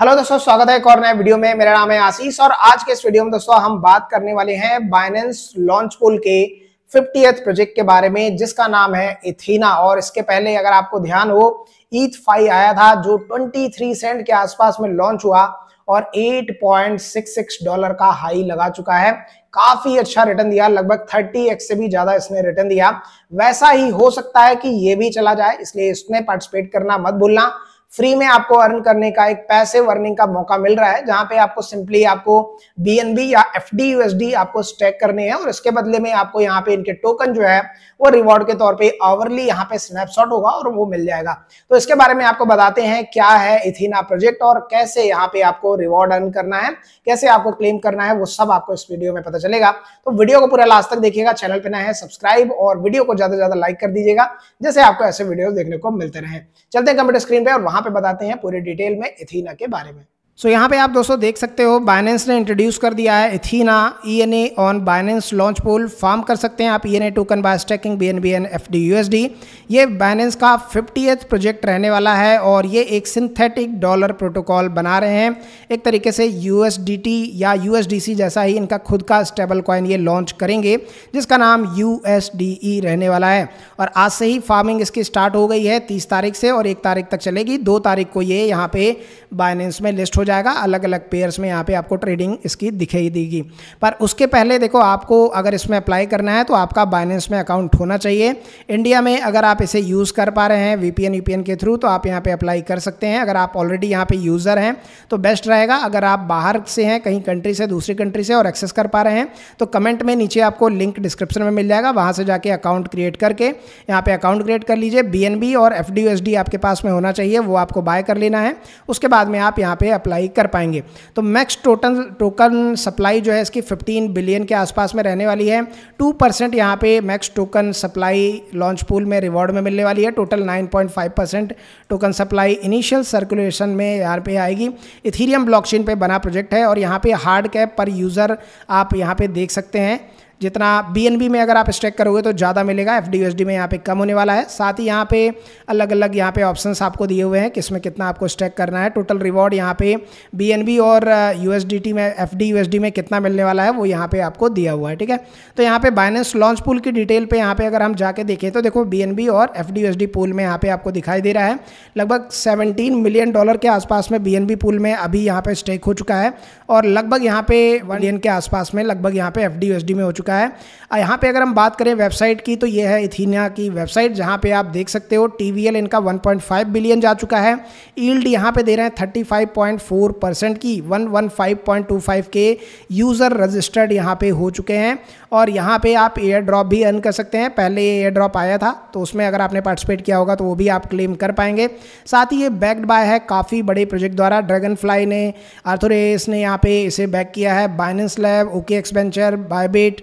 hello दोस्तों स्वागत है एक और नए वीडियो में मेरा नाम है आशीष और आज के इस वीडियो में दोस्तों हम बात करने वाले हैं बाइनेंस लॉन्च पुल के फिफ्टी प्रोजेक्ट के बारे में जिसका नाम है इथीना और इसके पहले अगर आपको ध्यान हो ईथ e फाइव आया था जो 23 सेंट के आसपास में लॉन्च हुआ और 8.66 डॉलर का हाई लगा चुका है काफी अच्छा रिटर्न दिया लगभग 30x से भी ज्यादा इसने रिटर्न दिया वैसा ही हो सकता है कि ये भी चला जाए इसलिए इसमें पार्टिसिपेट करना मत भूलना फ्री में आपको अर्न करने का एक पैसे अर्निंग का मौका मिल रहा है जहां पे आपको सिंपली आपको बीएनबी या एफ आपको स्टेक करने हैं और इसके बदले में आपको यहाँ पे इनके टोकन जो है वो रिवॉर्ड के तौर पर आवरली यहाँ पे स्नैपशॉट होगा और वो मिल जाएगा तो इसके बारे में आपको बताते हैं क्या है इथिना प्रोजेक्ट और कैसे यहाँ पे आपको रिवॉर्ड अर्न करना है कैसे आपको क्लेम करना है वो सब आपको इस वीडियो में पता चलेगा तो वीडियो को पूरा लास्ट तक देखिएगा चैनल पर ना है सब्सक्राइब और वीडियो को ज्यादा से ज्यादा लाइक कर दीजिएगा जैसे आपको ऐसे वीडियो देखने को मिलते रहे चलते हैं कंप्यूटर स्क्रीन पे और वहां वहां पे बताते हैं पूरे डिटेल में इथीना के बारे में सो so, यहाँ पे आप दोस्तों देख सकते हो बाइनेंस ने इंट्रोड्यूस कर दिया है Ethena E N A on Binance launch pool farm कर सकते हैं आप E N A token by staking B N B F D U S S डी ये बाइनेंस का एथ प्रोजेक्ट रहने वाला है और ये एक सिंथेटिक डॉलर प्रोटोकॉल बना रहे हैं एक तरीके से यू एस डी टी या यू एस डी सी जैसा ही इनका खुद का स्टेबल कॉइन ये लॉन्च करेंगे जिसका नाम यू एस डी ई रहने वाला है और आज से ही फार्मिंग इसकी स्टार्ट हो गई है तीस तारीख से और एक तारीख तक चलेगी दो तारीख को ये यहाँ पे बाइनेंस में लिस्ट हो जाएगा अलग अलग पेयर्स में यहाँ पे आपको ट्रेडिंग इसकी दिखाई देगी पर उसके पहले देखो आपको अगर इसमें अप्लाई करना है तो आपका बाइनेंस में अकाउंट होना चाहिए इंडिया में अगर आप इसे यूज़ कर पा रहे हैं वीपीएन पी के थ्रू तो आप यहाँ पर अप्लाई कर सकते हैं अगर आप ऑलरेडी यहाँ पर यूज़र हैं तो बेस्ट रहेगा अगर आप बाहर से हैं कहीं कंट्री से दूसरी कंट्री से और एक्सेस कर पा रहे हैं तो कमेंट में नीचे आपको लिंक डिस्क्रिप्शन में मिल जाएगा वहाँ से जाके अकाउंट क्रिएट करके यहाँ पे अकाउंट क्रिएट कर लीजिए बी और एफ आपके पास में होना चाहिए वो आपको बाय कर लेना है उसके बाद में आप यहाँ पे अप्लाई सप्लाई कर पाएंगे तो मैक्स टोटल टोकन सप्लाई जो है इसकी 15 बिलियन के आसपास में रहने वाली है 2 परसेंट यहाँ पे max token supply launch pool में रिवॉर्ड में मिलने वाली है total 9.5 percent token supply initial circulation में यहाँ पे आएगी इथीरियम ब्लॉक पे बना प्रोजेक्ट है और यहाँ पे हार्ड कैप पर यूज़र आप यहाँ पे देख सकते हैं जितना बी में अगर आप स्ट्रेक करोगे तो ज़्यादा मिलेगा एफ में यहाँ पे कम होने वाला है साथ ही यहाँ पे अलग अलग यहाँ पे ऑप्शंस आपको दिए हुए हैं किसमें कितना आपको स्ट्रेक करना है टोटल रिवॉर्ड यहाँ पे बी और यू में एफ डी में कितना मिलने वाला है वो यहाँ पर आपको दिया हुआ है ठीक है तो यहाँ पर बाइनेंस लॉन्च पूल की डिटेल पर यहाँ पर अगर हम जाके देखें तो देखो बी और एफ पूल में यहाँ पर आपको दिखाई दे रहा है लगभग सेवनटीन मिलियन डॉलर के आसपास में बी पूल में अभी यहाँ पे स्टेक हो चुका है और लगभग यहाँ पे वन के आसपास में लगभग यहाँ पे एफ में हो चुका चुका है यहाँ पे अगर हम बात करें वेबसाइट की तो ये है इथीनिया की वेबसाइट जहाँ पे आप देख सकते हो टी इनका 1.5 बिलियन जा चुका है ईल्ड यहाँ पे दे रहे हैं 35.4 परसेंट की 115.25 के यूज़र रजिस्टर्ड यहाँ पे हो चुके हैं और यहाँ पे आप एयर ड्रॉप भी अर्न कर सकते हैं पहले ये एयर ड्रॉप आया था तो उसमें अगर आपने पार्टिसिपेट किया होगा तो वो भी आप क्लेम कर पाएंगे साथ ही ये बैक्ड बाय है काफ़ी बड़े प्रोजेक्ट द्वारा ड्रैगन फ्लाई ने आर्थोरेस ने यहाँ पे इसे बैक किया है बाइनेंस लैब ओके एक्सपेंचर बायबेट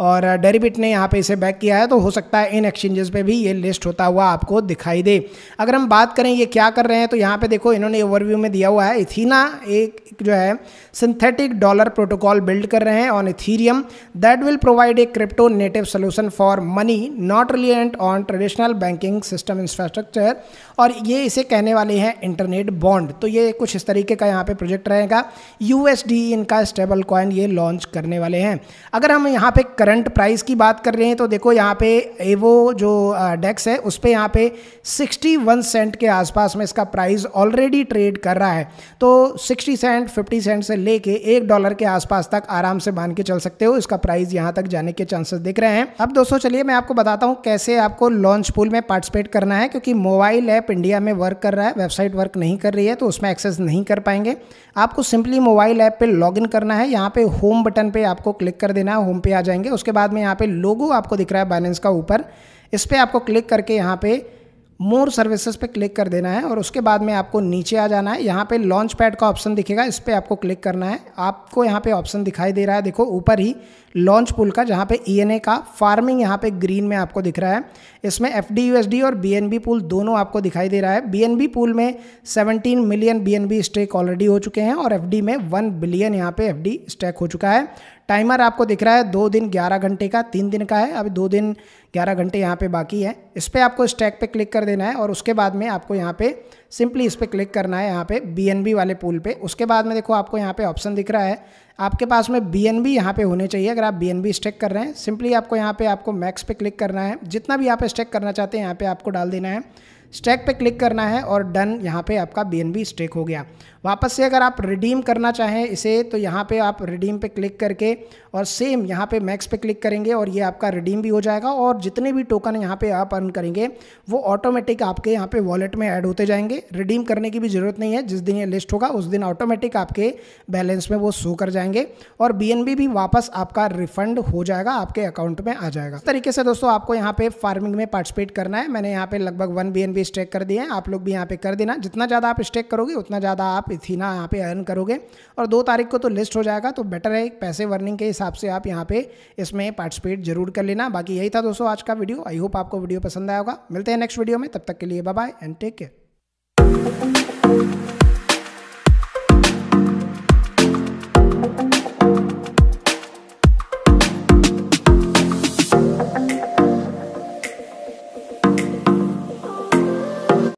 और डेरिबिट ने यहाँ पे इसे बैक किया है तो हो सकता है इन एक्सचेंजेस पे भी ये लिस्ट होता हुआ आपको दिखाई दे अगर हम बात करें ये क्या कर रहे हैं तो यहाँ पे देखो इन्होंने ओवरव्यू में दिया हुआ है इथीना एक जो है सिंथेटिक डॉलर प्रोटोकॉल बिल्ड कर रहे हैं on Ethereum that will provide a crypto native solution for money not reliant on traditional banking system infrastructure और ये इसे कहने वाले हैं इंटरनेट बॉन्ड तो ये कुछ इस तरीके का यहाँ पे प्रोजेक्ट रहेगा यूएसडी इनका स्टेबल कॉइन ये लॉन्च करने वाले हैं अगर हम यहाँ पे करंट प्राइस की बात कर रहे हैं तो देखो यहाँ पे एवो जो डेक्स है उस पर यहाँ पे 61 सेंट के आसपास में इसका प्राइस ऑलरेडी ट्रेड कर रहा है तो 60 सेंट 50 सेंट से लेके एक डॉलर के आसपास तक आराम से बांध के चल सकते हो इसका प्राइस यहाँ तक जाने के चांसेस दिख रहे हैं अब दोस्तों चलिए मैं आपको बताता हूँ कैसे आपको लॉन्च पुल में पार्टिसिपेट करना है क्योंकि मोबाइल ऐप इंडिया में वर्क कर रहा है वेबसाइट वर्क नहीं कर रही है तो उसमें एक्सेस नहीं कर पाएंगे आपको सिंपली मोबाइल ऐप पर लॉग करना है यहाँ पर होम बटन पर आपको क्लिक कर देना है होम पे आ जाएंगे उसके बाद में यहाँ पे लोगो आपको दिख रहा है बैलेंस का ऊपर इस पर आपको क्लिक करके यहाँ पे मोर सर्विसेज पे क्लिक कर देना है और उसके बाद में आपको नीचे आ जाना है यहाँ पे लॉन्च पैड का ऑप्शन दिखेगा इस पर आपको क्लिक करना है आपको यहाँ पे ऑप्शन दिखाई दे रहा है देखो ऊपर ही लॉन्च पुल का जहाँ पे ई e का फार्मिंग यहाँ पे ग्रीन में आपको दिख रहा है इसमें एफ डी और बी पूल दोनों आपको दिखाई दे रहा है बी पूल में seventeen million B stake already हो चुके हैं और एफ में वन बिलियन यहाँ पे एफ स्टेक हो चुका है टाइमर आपको दिख रहा है दो दिन ग्यारह घंटे का तीन दिन का है अभी दो दिन ग्यारह घंटे यहाँ पे बाकी है इस पर आपको स्टैक पे क्लिक कर देना है और उसके बाद में आपको यहाँ पे सिंपली इस पर क्लिक करना है यहाँ पे बी वाले पूल पे उसके बाद में देखो आपको यहाँ पे ऑप्शन दिख रहा है आपके पास में बी एन बी यहाँ पे होने चाहिए अगर आप बी एन बी स्टेक कर रहे हैं सिंपली आपको यहाँ पे आपको मैक्स पे क्लिक करना है जितना भी आप स्टेक करना चाहते हैं यहाँ पे आपको डाल देना है स्टेक पे क्लिक करना है और डन यहाँ पे आपका बी स्टेक हो गया वापस से अगर आप रिडीम करना चाहें इसे तो यहाँ पे आप रिडीम पे क्लिक करके और सेम यहाँ पे मैक्स पे क्लिक करेंगे और ये आपका रिडीम भी हो जाएगा और जितने भी टोकन यहाँ पे आप अर्न करेंगे वो ऑटोमेटिक आपके यहाँ पे वॉलेट में ऐड होते जाएंगे रिडीम करने की भी ज़रूरत नहीं है जिस दिन ये लिस्ट होगा उस दिन ऑटोमेटिक आपके बैलेंस में वो शो कर जाएंगे और बी भी वापस आपका रिफंड हो जाएगा आपके अकाउंट में आ जाएगा इस तरीके से दोस्तों आपको यहाँ पे फार्मिंग में पार्टिसिपेट करना है मैंने यहाँ पे लगभग वन बी भी स्टेक कर दिए हैं आप लोग भी यहाँ पे कर देना जितना ज़्यादा आप स्टेक करोगे उतना ज़्यादा आप इथीना यहाँ पे अर्न करोगे और दो तारीख को तो लिस्ट हो जाएगा तो बेटर है पैसे वर्निंग के हिसाब से आप यहाँ पे इसमें पार्टिसिपेट जरूर कर लेना बाकी यही था दोस्तों आज का वीडियो आई होप आपको वीडियो पसंद आया होगा मिलते हैं नेक्स्ट वीडियो में तब तक के लिए बाय एंड टेक केयर